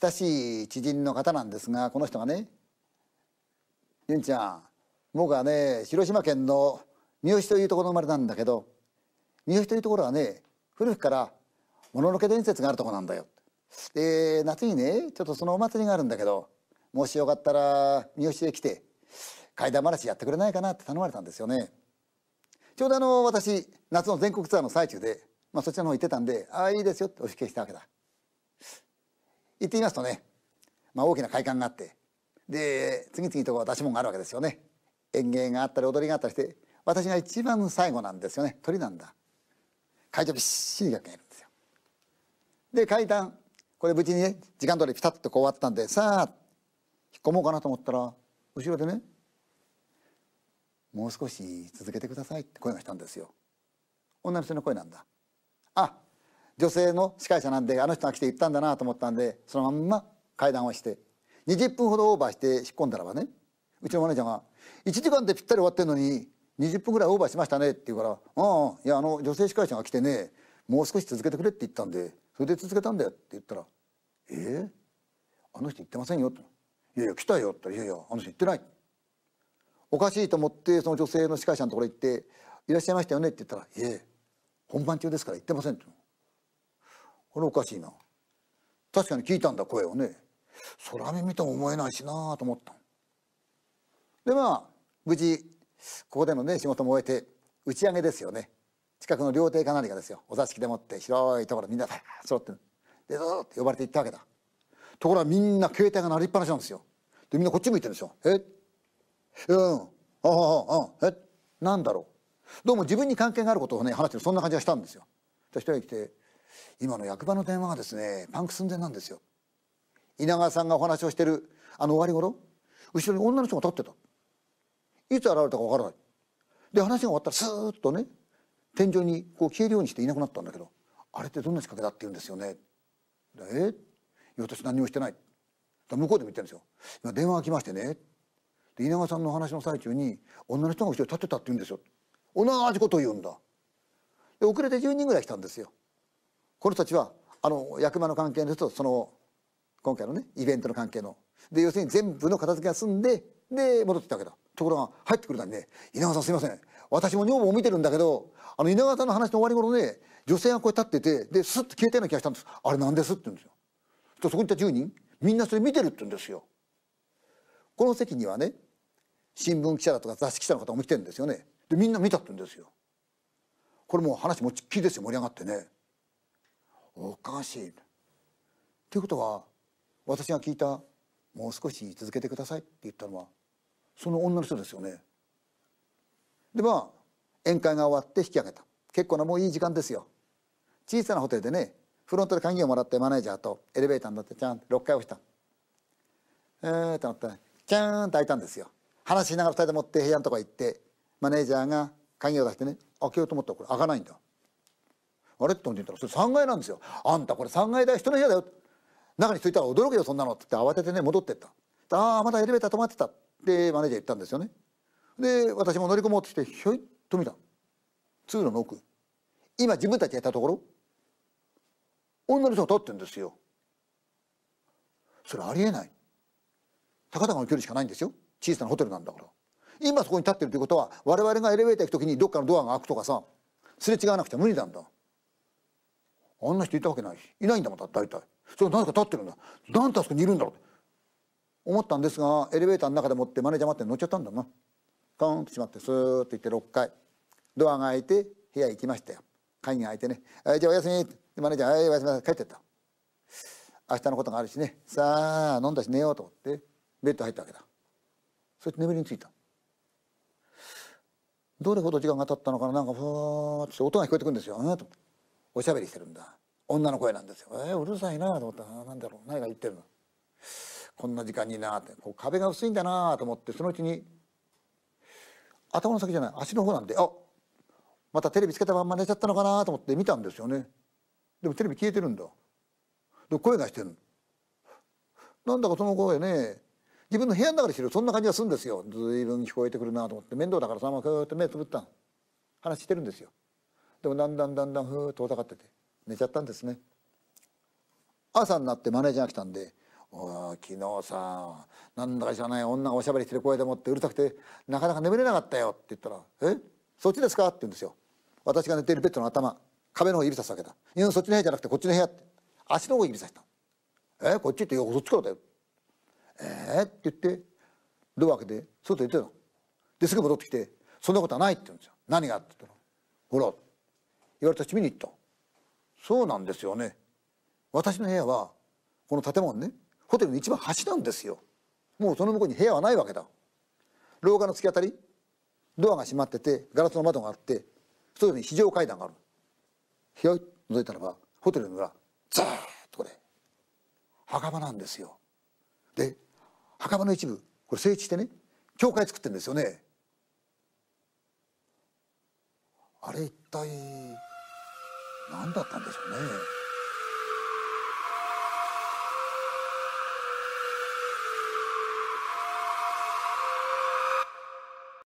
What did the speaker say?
親しい知人の方なんですがこの人がね「純ちゃん僕はね広島県の三好というところの生まれなんだけど三好というところはね古くからもののけ伝説があるとこなんだよ」で夏にねちょっとそのお祭りがあるんだけどもしよかったら三好へ来て怪談話やってくれないかなって頼まれたんですよね。ちょうどあの私夏の全国ツアーの最中で、まあ、そちらの方行ってたんで「ああいいですよ」ってお引き受けしたわけだ。言ってみますとね、まあ、大きな会館があってで次々と出し物があるわけですよね演芸があったり踊りがあったりして私が一番最後なんですよね鳥なんだ会場びっしり客がいるんですよで階段これ無事にね時間通りピタッとこう終わったんでさあ引っ込もうかなと思ったら後ろでね「もう少し続けてください」って声がしたんですよ女の人の声なんだあ女性の司会者なんであの人が来て言ったんだなと思ったんでそのまんま会談をして20分ほどオーバーして引っ込んだらばねうちのマネージャーが「1時間でぴったり終わってんのに20分ぐらいオーバーしましたね」って言うから「ああいやあの女性司会者が来てねもう少し続けてくれ」って言ったんでそれで続けたんだよって言ったら「えー、あの人言ってませんよ」って「いやいや来たよ」って言ったら「いやいやあの人言ってない」おかしいと思ってその女性の司会者のところ行って「いらっしゃいましたよね」って言ったら「いえ本番中ですから言ってません」って。これおかしいな確かに聞いたんだ声をね空耳とも思えないしなと思ったでまあ無事ここでのね仕事も終えて打ち上げですよね近くの料亭か何かですよお座敷でもって広いところみんなで揃ってでぞって呼ばれて行ったわけだところはみんな携帯が鳴りっぱなしなんですよでみんなこっち向いてるんですよえうんああああえなんだろうどうも自分に関係があることをね話してるそんな感じがしたんですよ一人来て今の役場の電話がですねパンク寸前なんですよ稲川さんがお話をしてるあの終わり頃後ろに女の人が立ってたいつ現れたか分からないで話が終わったらスーッとね天井にこう消えるようにしていなくなったんだけどあれってどんな仕掛けだって言うんですよねえー、私何もしてない向こうでも言ってるんですよ今電話が来ましてねで稲川さんの話の最中に女の人が後ろに立ってたって言うんですよ同じことを言うんだで遅れて10人ぐらい来たんですよこの人たちはあの役場の関係の人とその今回のねイベントの関係ので要するに全部の片付けが済んでで戻ってきたわけだところが入ってくるのにね「稲川さんすいません私も女房を見てるんだけどあの稲川さんの話の終わり頃ね女性がこう立っててでスッと消えたような気がしたんですあれなんですって言うんですよとそこにいた10人みんなそれ見てるって言うんですよこの席にはね新聞記者だとか雑誌記者の方も来てるんですよねでみんな見たって言うんですよこれもう話もっちっきりですよ盛り上がってねおかしいということは私が聞いた「もう少し続けてください」って言ったのはその女の人ですよね。でまあ宴会が終わって引き上げた結構なもういい時間ですよ。小さなホテルでねフロントで鍵をもらってマネージャーとエレベーターに乗ってちゃんと6階押した。えーとなってキャーンと開いたんですよ。話しながら2人で持って部屋のとこ行ってマネージャーが鍵を出してね開けようと思ったらこれ開かないんだ。あれって飛んでったらそれ3階なんですよあんたこれ3階だ人の部屋だよ中に人いたら驚けよそんなのって慌ててね戻ってったああまたエレベーター止まってたで、マネージャー言ったんですよねで私も乗り込もうとしてひょいっと見た通路の奥今自分たちがいたところ女の人が立ってるんですよそれありえない高々の距離しかないんですよ小さなホテルなんだから今そこに立ってるということは我々がエレベーター行くときにどっかのドアが開くとかさすれ違わなくちゃ無理なんだあんな人いたわけないしいないんだもんだ大体それ何か立ってるんだ何てあそこにいるんだろうって思ったんですがエレベーターの中でもってマネージャー待って乗っちゃったんだなカーンと閉まってスーッと行って6階ドアが開いて部屋行きましたよ会議が開いてね「じゃあおやすみ」でマネージャー「はいおやすみなさい帰ってった」明日のことがあるしねさあ飲んだし寝ようと思ってベッド入ったわけだそして眠りについたどれほど時間が経ったのかななんかふわーって音が聞こえてくるんですよ、うん、とおしゃべりしてるんだ女の声なんですよ。えー、うるさいなと思ったら何だろう何が言ってるのこんな時間になってこう壁が薄いんだなと思ってそのうちに頭の先じゃない足の方なんであまたテレビつけたまんま寝ちゃったのかなと思って見たんですよね。でもテレビ消えてるんだ。で声がしてるなんだかその声ね自分の部屋の中でしてるそんな感じがするんですよ。随分聞こえてくるなと思って面倒だからそのままこうって目つぶった話してるんですよ。でもだんだんだんだんふーっと遠ざかってて寝ちゃったんですね朝になってマネージャーが来たんで「お昨日さなんだか知らない女がおしゃべりしてる声でもってうるさくてなかなか眠れなかったよ」って言ったら「えそっちですか?」って言うんですよ私が寝ているベッドの頭壁の方指さすわけだ「そっちの部屋じゃなくてこっちの部屋」って足の方指さした「えこっち」って「いやそっちからだよ」えー、って言ってドア開けて外出てたのですぐ戻ってきて「そんなことはない」って言うんですよ「何が?」って言ったら「ほら」言われたし見に行ったそうなんですよね私の部屋はこの建物ねホテルの一番端なんですよもうその向こうに部屋はないわけだ廊下の突き当たりドアが閉まっててガラスの窓があって外に非常階段があるひょい覗いたらばホテルの裏ザーッとこれ墓場なんですよで墓場の一部これ整地してね教会作ってるんですよねあれ一体何だったんでしょうね。